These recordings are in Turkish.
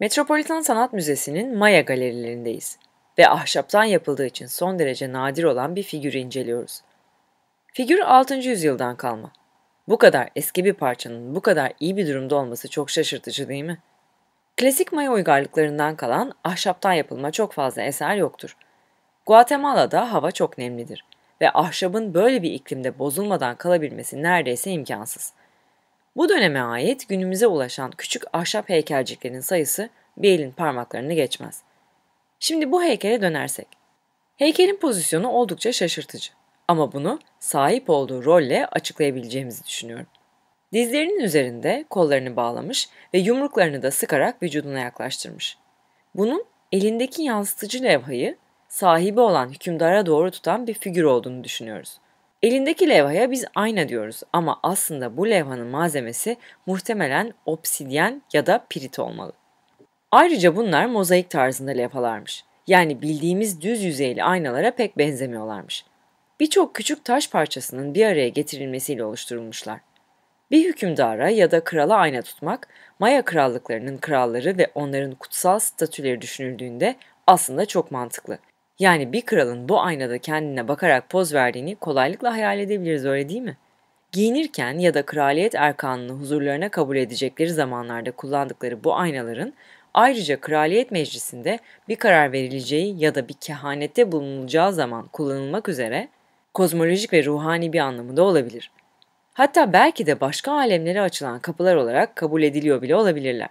Metropolitan Sanat Müzesi'nin Maya galerilerindeyiz ve ahşaptan yapıldığı için son derece nadir olan bir figürü inceliyoruz. Figür 6. yüzyıldan kalma. Bu kadar eski bir parçanın bu kadar iyi bir durumda olması çok şaşırtıcı değil mi? Klasik Maya uygarlıklarından kalan ahşaptan yapılma çok fazla eser yoktur. Guatemala'da hava çok nemlidir ve ahşabın böyle bir iklimde bozulmadan kalabilmesi neredeyse imkansız.'' Bu döneme ait günümüze ulaşan küçük ahşap heykelciklerin sayısı bir elin parmaklarını geçmez. Şimdi bu heykele dönersek. Heykelin pozisyonu oldukça şaşırtıcı ama bunu sahip olduğu rolle açıklayabileceğimizi düşünüyorum. Dizlerinin üzerinde kollarını bağlamış ve yumruklarını da sıkarak vücuduna yaklaştırmış. Bunun elindeki yansıtıcı levhayı sahibi olan hükümdara doğru tutan bir figür olduğunu düşünüyoruz. Elindeki levhaya biz ayna diyoruz ama aslında bu levhanın malzemesi muhtemelen obsidyen ya da pirit olmalı. Ayrıca bunlar mozaik tarzında levhalarmış. Yani bildiğimiz düz yüzeyli aynalara pek benzemiyorlarmış. Birçok küçük taş parçasının bir araya getirilmesiyle oluşturulmuşlar. Bir hükümdara ya da krala ayna tutmak, Maya krallıklarının kralları ve onların kutsal statüleri düşünüldüğünde aslında çok mantıklı. Yani bir kralın bu aynada kendine bakarak poz verdiğini kolaylıkla hayal edebiliriz öyle değil mi? Giyinirken ya da kraliyet erkanını huzurlarına kabul edecekleri zamanlarda kullandıkları bu aynaların ayrıca kraliyet meclisinde bir karar verileceği ya da bir kehanette bulunulacağı zaman kullanılmak üzere kozmolojik ve ruhani bir anlamı da olabilir. Hatta belki de başka alemlere açılan kapılar olarak kabul ediliyor bile olabilirler.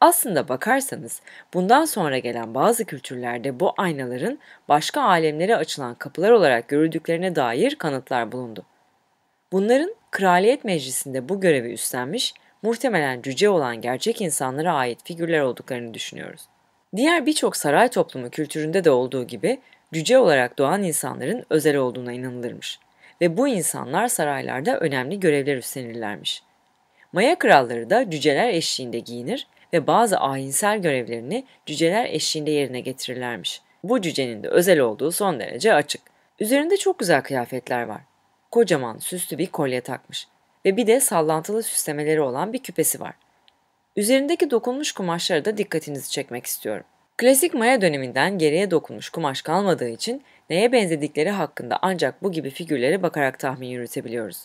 Aslında bakarsanız bundan sonra gelen bazı kültürlerde bu aynaların başka alemlere açılan kapılar olarak görüldüklerine dair kanıtlar bulundu. Bunların Kraliyet Meclisi'nde bu görevi üstlenmiş, muhtemelen cüce olan gerçek insanlara ait figürler olduklarını düşünüyoruz. Diğer birçok saray toplumu kültüründe de olduğu gibi cüce olarak doğan insanların özel olduğuna inanılırmış ve bu insanlar saraylarda önemli görevler üstlenirlermiş. Maya kralları da cüceler eşliğinde giyinir ve bazı ahinsel görevlerini cüceler eşliğinde yerine getirirlermiş. Bu cücenin de özel olduğu son derece açık. Üzerinde çok güzel kıyafetler var. Kocaman süslü bir kolye takmış ve bir de sallantılı süslemeleri olan bir küpesi var. Üzerindeki dokunmuş kumaşlara da dikkatinizi çekmek istiyorum. Klasik Maya döneminden geriye dokunmuş kumaş kalmadığı için neye benzedikleri hakkında ancak bu gibi figürlere bakarak tahmin yürütebiliyoruz.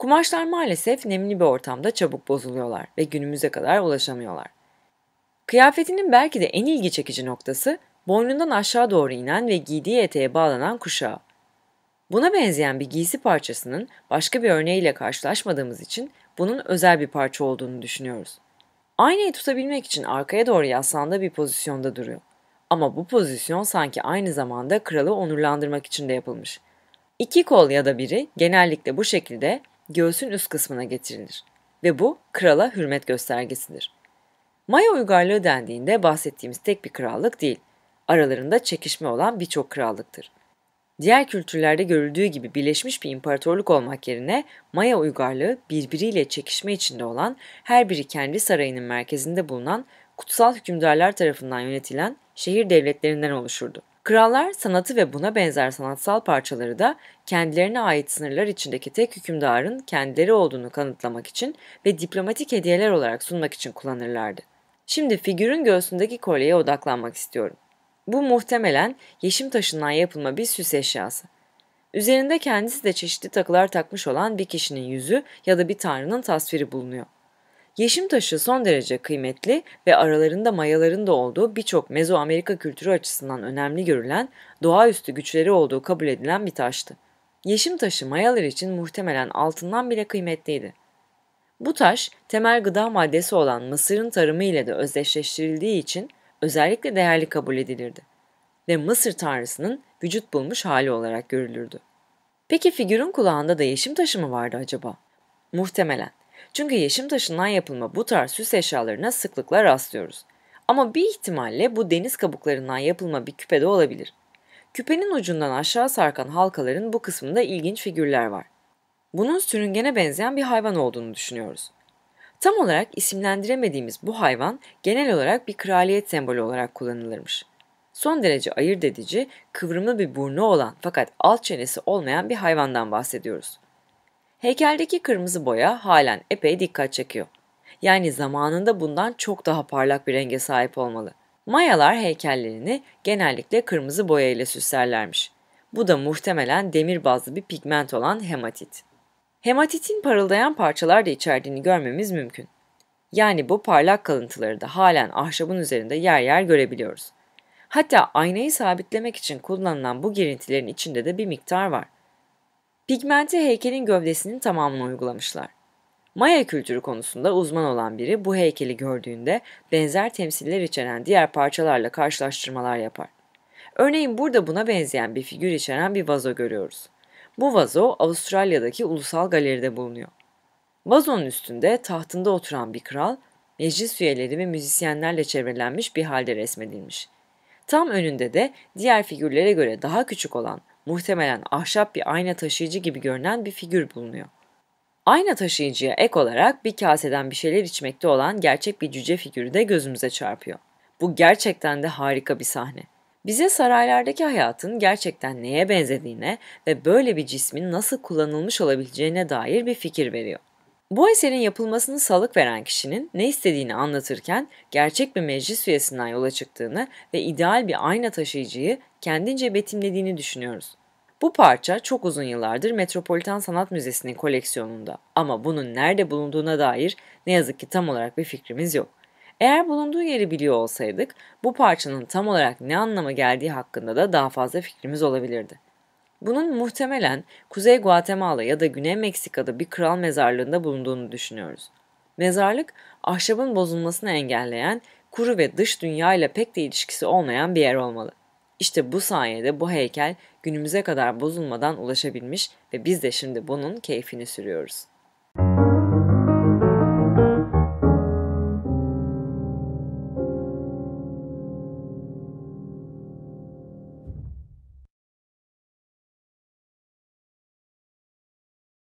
Kumaşlar maalesef nemli bir ortamda çabuk bozuluyorlar ve günümüze kadar ulaşamıyorlar. Kıyafetinin belki de en ilgi çekici noktası boynundan aşağı doğru inen ve giydiği eteğe bağlanan kuşağı. Buna benzeyen bir giysi parçasının başka bir örneğiyle karşılaşmadığımız için bunun özel bir parça olduğunu düşünüyoruz. Aynayı tutabilmek için arkaya doğru yaslandığı bir pozisyonda duruyor. Ama bu pozisyon sanki aynı zamanda kralı onurlandırmak için de yapılmış. İki kol ya da biri genellikle bu şekilde göğsün üst kısmına getirilir ve bu krala hürmet göstergesidir. Maya uygarlığı dendiğinde bahsettiğimiz tek bir krallık değil, aralarında çekişme olan birçok krallıktır. Diğer kültürlerde görüldüğü gibi birleşmiş bir imparatorluk olmak yerine Maya uygarlığı birbiriyle çekişme içinde olan, her biri kendi sarayının merkezinde bulunan, kutsal hükümdarlar tarafından yönetilen şehir devletlerinden oluşurdu. Krallar sanatı ve buna benzer sanatsal parçaları da kendilerine ait sınırlar içindeki tek hükümdarın kendileri olduğunu kanıtlamak için ve diplomatik hediyeler olarak sunmak için kullanırlardı. Şimdi figürün göğsündeki kolyeye odaklanmak istiyorum. Bu muhtemelen yeşim taşından yapılma bir süs eşyası. Üzerinde kendisi de çeşitli takılar takmış olan bir kişinin yüzü ya da bir tanrının tasviri bulunuyor. Yeşim taşı son derece kıymetli ve aralarında mayaların da olduğu birçok Mezoamerika kültürü açısından önemli görülen, doğaüstü güçleri olduğu kabul edilen bir taştı. Yeşim taşı mayalar için muhtemelen altından bile kıymetliydi. Bu taş, temel gıda maddesi olan Mısır'ın tarımı ile de özdeşleştirildiği için özellikle değerli kabul edilirdi ve Mısır tanrısının vücut bulmuş hali olarak görülürdü. Peki figürün kulağında da yeşim taşı mı vardı acaba? Muhtemelen. Çünkü yeşim taşından yapılma bu tarz süs eşyalarına sıklıkla rastlıyoruz. Ama bir ihtimalle bu deniz kabuklarından yapılma bir küpe de olabilir. Küpenin ucundan aşağı sarkan halkaların bu kısmında ilginç figürler var. Bunun sürüngene benzeyen bir hayvan olduğunu düşünüyoruz. Tam olarak isimlendiremediğimiz bu hayvan genel olarak bir kraliyet sembolü olarak kullanılırmış. Son derece ayırt edici, kıvrımlı bir burnu olan fakat alt çenesi olmayan bir hayvandan bahsediyoruz. Heykeldeki kırmızı boya halen epey dikkat çekiyor. Yani zamanında bundan çok daha parlak bir renge sahip olmalı. Mayalar heykellerini genellikle kırmızı boya ile süslerlermiş. Bu da muhtemelen demir bazlı bir pigment olan hematit. Hematitin parıldayan parçalar da içerdiğini görmemiz mümkün. Yani bu parlak kalıntıları da halen ahşabın üzerinde yer yer görebiliyoruz. Hatta aynayı sabitlemek için kullanılan bu girintilerin içinde de bir miktar var. Pigmenti heykelin gövdesinin tamamını uygulamışlar. Maya kültürü konusunda uzman olan biri bu heykeli gördüğünde benzer temsiller içeren diğer parçalarla karşılaştırmalar yapar. Örneğin burada buna benzeyen bir figür içeren bir vazo görüyoruz. Bu vazo Avustralya'daki Ulusal Galeri'de bulunuyor. Vazonun üstünde tahtında oturan bir kral, meclis üyeleri ve müzisyenlerle çevrelenmiş bir halde resmedilmiş. Tam önünde de diğer figürlere göre daha küçük olan muhtemelen ahşap bir ayna taşıyıcı gibi görünen bir figür bulunuyor. Ayna taşıyıcıya ek olarak bir kaseden bir şeyler içmekte olan gerçek bir cüce figürü de gözümüze çarpıyor. Bu gerçekten de harika bir sahne. Bize saraylardaki hayatın gerçekten neye benzediğine ve böyle bir cismin nasıl kullanılmış olabileceğine dair bir fikir veriyor. Bu eserin yapılmasını salık veren kişinin ne istediğini anlatırken gerçek bir meclis üyesinden yola çıktığını ve ideal bir ayna taşıyıcıyı kendince betimlediğini düşünüyoruz. Bu parça çok uzun yıllardır Metropolitan Sanat Müzesi'nin koleksiyonunda ama bunun nerede bulunduğuna dair ne yazık ki tam olarak bir fikrimiz yok. Eğer bulunduğu yeri biliyor olsaydık bu parçanın tam olarak ne anlama geldiği hakkında da daha fazla fikrimiz olabilirdi. Bunun muhtemelen Kuzey Guatemala ya da Güney Meksika'da bir kral mezarlığında bulunduğunu düşünüyoruz. Mezarlık ahşabın bozulmasını engelleyen kuru ve dış dünya ile pek de ilişkisi olmayan bir yer olmalı. İşte bu sayede bu heykel günümüze kadar bozulmadan ulaşabilmiş ve biz de şimdi bunun keyfini sürüyoruz.